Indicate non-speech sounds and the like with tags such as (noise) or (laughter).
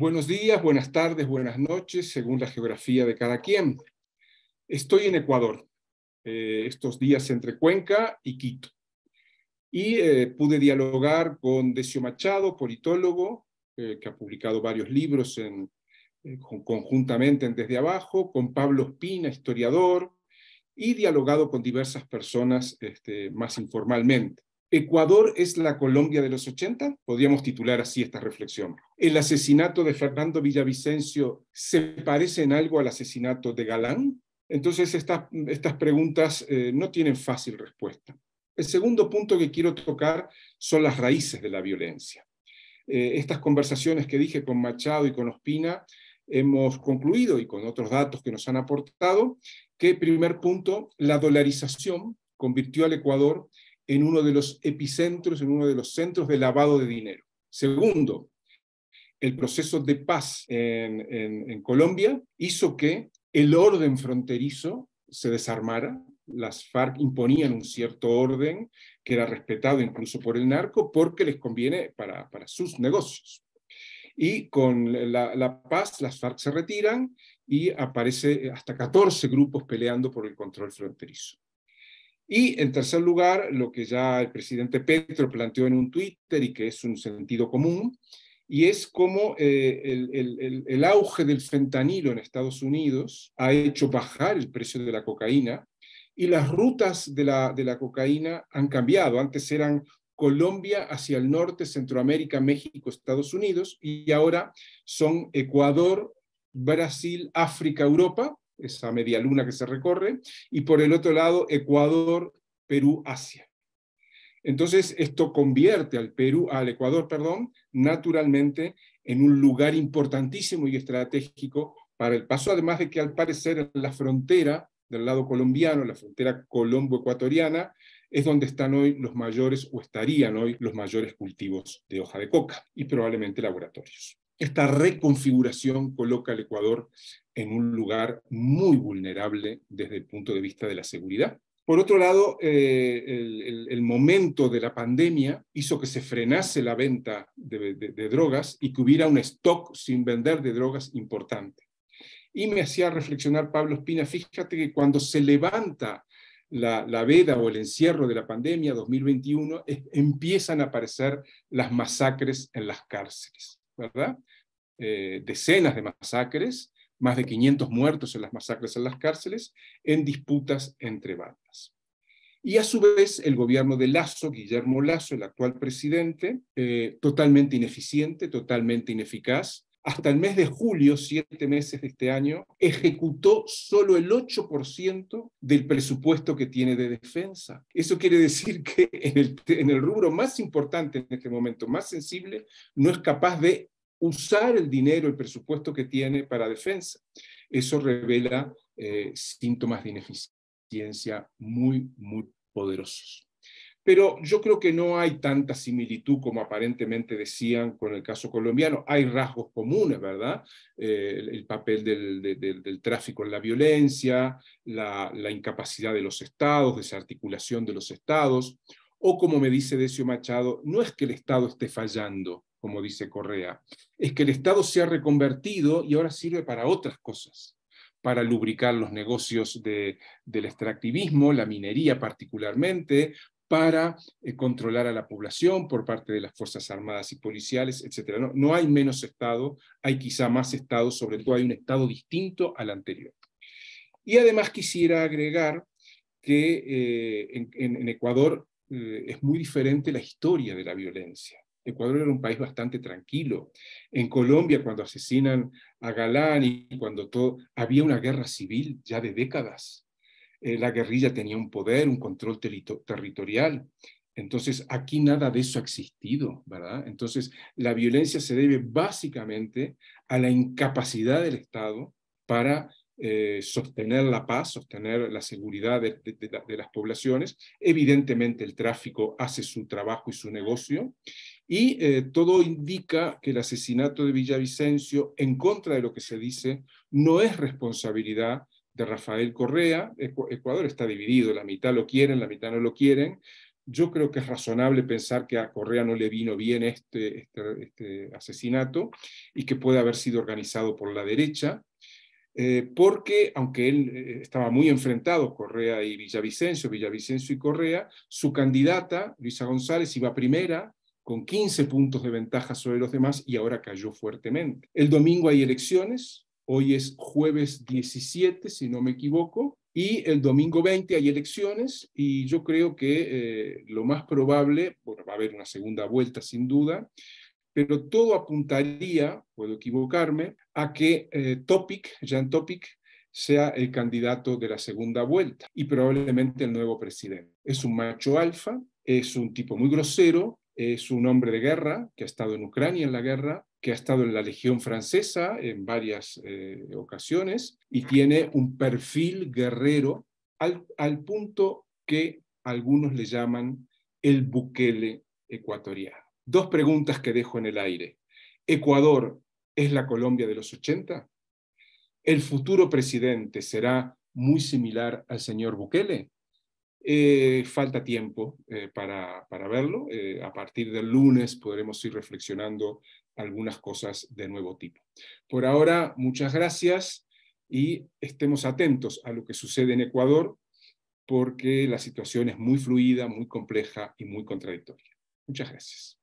Buenos días, buenas tardes, buenas noches, según la geografía de cada quien. Estoy en Ecuador, eh, estos días entre Cuenca y Quito. Y eh, pude dialogar con Decio Machado, politólogo, eh, que ha publicado varios libros conjuntamente en Desde Abajo, con Pablo Espina, historiador, y dialogado con diversas personas este, más informalmente. Ecuador es la Colombia de los 80, podríamos titular así esta reflexión. ¿El asesinato de Fernando Villavicencio se parece en algo al asesinato de Galán? Entonces estas preguntas eh, no tienen fácil respuesta. El segundo punto que quiero tocar son las raíces de la violencia. Eh, estas conversaciones que dije con Machado y con Ospina hemos concluido y con otros datos que nos han aportado que, primer punto, la dolarización convirtió al Ecuador en uno de los epicentros, en uno de los centros de lavado de dinero. Segundo, el proceso de paz en, Colombia hizo que el orden fronterizo se desarmara. Las FARC imponían un cierto orden que era respetado incluso por el narco porque les conviene para, sus negocios. Y con la, la, paz, las FARC se retiran y aparece hasta 14 grupos peleando por el control fronterizo. Y en tercer lugar, lo que ya el presidente Petro planteó en un Twitter y que es un sentido común, y es como eh, el, auge del fentanilo en Estados Unidos ha hecho bajar el precio de la cocaína y las rutas de la, de la cocaína han cambiado. Antes eran Colombia hacia el norte, Centroamérica, México, Estados Unidos, y ahora son Ecuador, Brasil, África, Europa, esa media luna que se recorre, y por el otro lado Ecuador, Perú, Asia. Entonces, esto convierte al Perú, al Ecuador, perdón, naturalmente en un lugar importantísimo y estratégico para el paso, además de que al parecer la frontera del lado colombiano, la frontera colombo-ecuatoriana, es donde están hoy los mayores o estarían hoy los mayores cultivos de hoja de coca y probablemente laboratorios. Esta reconfiguración coloca al Ecuador en un lugar muy vulnerable desde el punto de vista de la seguridad. Por otro lado, eh, el, momento de la pandemia hizo que se frenase la venta de, drogas y que hubiera un stock sin vender de drogas importante. Y me hacía reflexionar Pablo Espina, fíjate que cuando se levanta la, veda o el encierro de la pandemia 2021, empiezan a aparecer las masacres en las cárceles. ¿verdad? Eh, decenas de masacres, más de 500 muertos en las masacres en las cárceles, en disputas entre bandas. Y a su vez, el gobierno de Lazo, Guillermo Lazo, el actual presidente, eh, totalmente ineficiente, totalmente ineficaz, hasta el mes de julio, siete meses de este año, ejecutó solo el 8% del presupuesto que tiene de defensa. Eso quiere decir (laughs) que en el, rubro más importante en este momento, más sensible, no es capaz de usar el dinero, el presupuesto que tiene para defensa. Eso revela eh, síntomas de ineficiencia muy, muy poderosos pero yo creo que no hay tanta similitud como aparentemente decían con el caso colombiano. Hay rasgos comunes, ¿verdad? Eh, el, papel del, tráfico en la violencia, la, incapacidad de los estados, desarticulación de los estados, o como me dice Decio Machado, no es que el Estado esté fallando, como dice Correa, es que el Estado se ha reconvertido y ahora sirve para otras cosas para lubricar los negocios del extractivismo, la minería particularmente, para eh, controlar a la población por parte de las Fuerzas Armadas y Policiales, etc. No, hay menos Estado, hay quizá más Estado, sobre todo hay un Estado distinto al anterior. Y además quisiera agregar que eh, en, Ecuador eh, es muy diferente la historia de la violencia. Ecuador era un país bastante tranquilo. En Colombia, cuando asesinan a Galán y cuando todo, había una guerra civil ya de décadas. Eh, la guerrilla tenía un poder, un control territorial. Entonces, aquí nada de eso ha existido, ¿verdad? Entonces, la violencia se debe básicamente a la incapacidad del Estado para eh, sostener la paz, sostener la seguridad de, las poblaciones. Evidentemente el tráfico hace su trabajo y su negocio. Y eh, todo indica que el asesinato de Villavicencio, en contra de lo que se dice, no es responsabilidad Rafael Correa. Ecuador está dividido, la mitad lo quieren, la mitad no lo quieren. Yo creo que es razonable pensar que a Correa no le vino bien este, este, este asesinato y que puede haber sido organizado por la derecha, eh, porque aunque él eh, estaba muy enfrentado, Correa y Villavicencio, Villavicencio y Correa, su candidata, Luisa González, iba primera con 15 puntos de ventaja sobre los demás y ahora cayó fuertemente. El domingo hay elecciones, Hoy es jueves 17, si no me equivoco, y el domingo 20 hay elecciones y yo creo que eh, lo más probable, bueno, va a haber una segunda vuelta sin duda, pero todo apuntaría, puedo equivocarme, a que eh, Topic, Jan Topic, sea el candidato de la segunda vuelta y probablemente el nuevo presidente. Es un macho alfa, es un tipo muy grosero, es un hombre de guerra que ha estado en Ucrania en la guerra, que ha estado en la Legión Francesa en varias eh, ocasiones y tiene un perfil guerrero al, al punto que algunos le llaman el Bukele ecuatoriano. Dos preguntas que dejo en el aire. ¿Ecuador es la Colombia de los 80? ¿El futuro presidente será muy similar al señor Bukele? Eh, falta tiempo eh, para, para, verlo. a partir del lunes podremos ir reflexionando algunas cosas de nuevo tipo. Por ahora, muchas gracias y estemos atentos a lo que sucede en Ecuador porque la situación es muy fluida, muy compleja y muy contradictoria. Muchas gracias.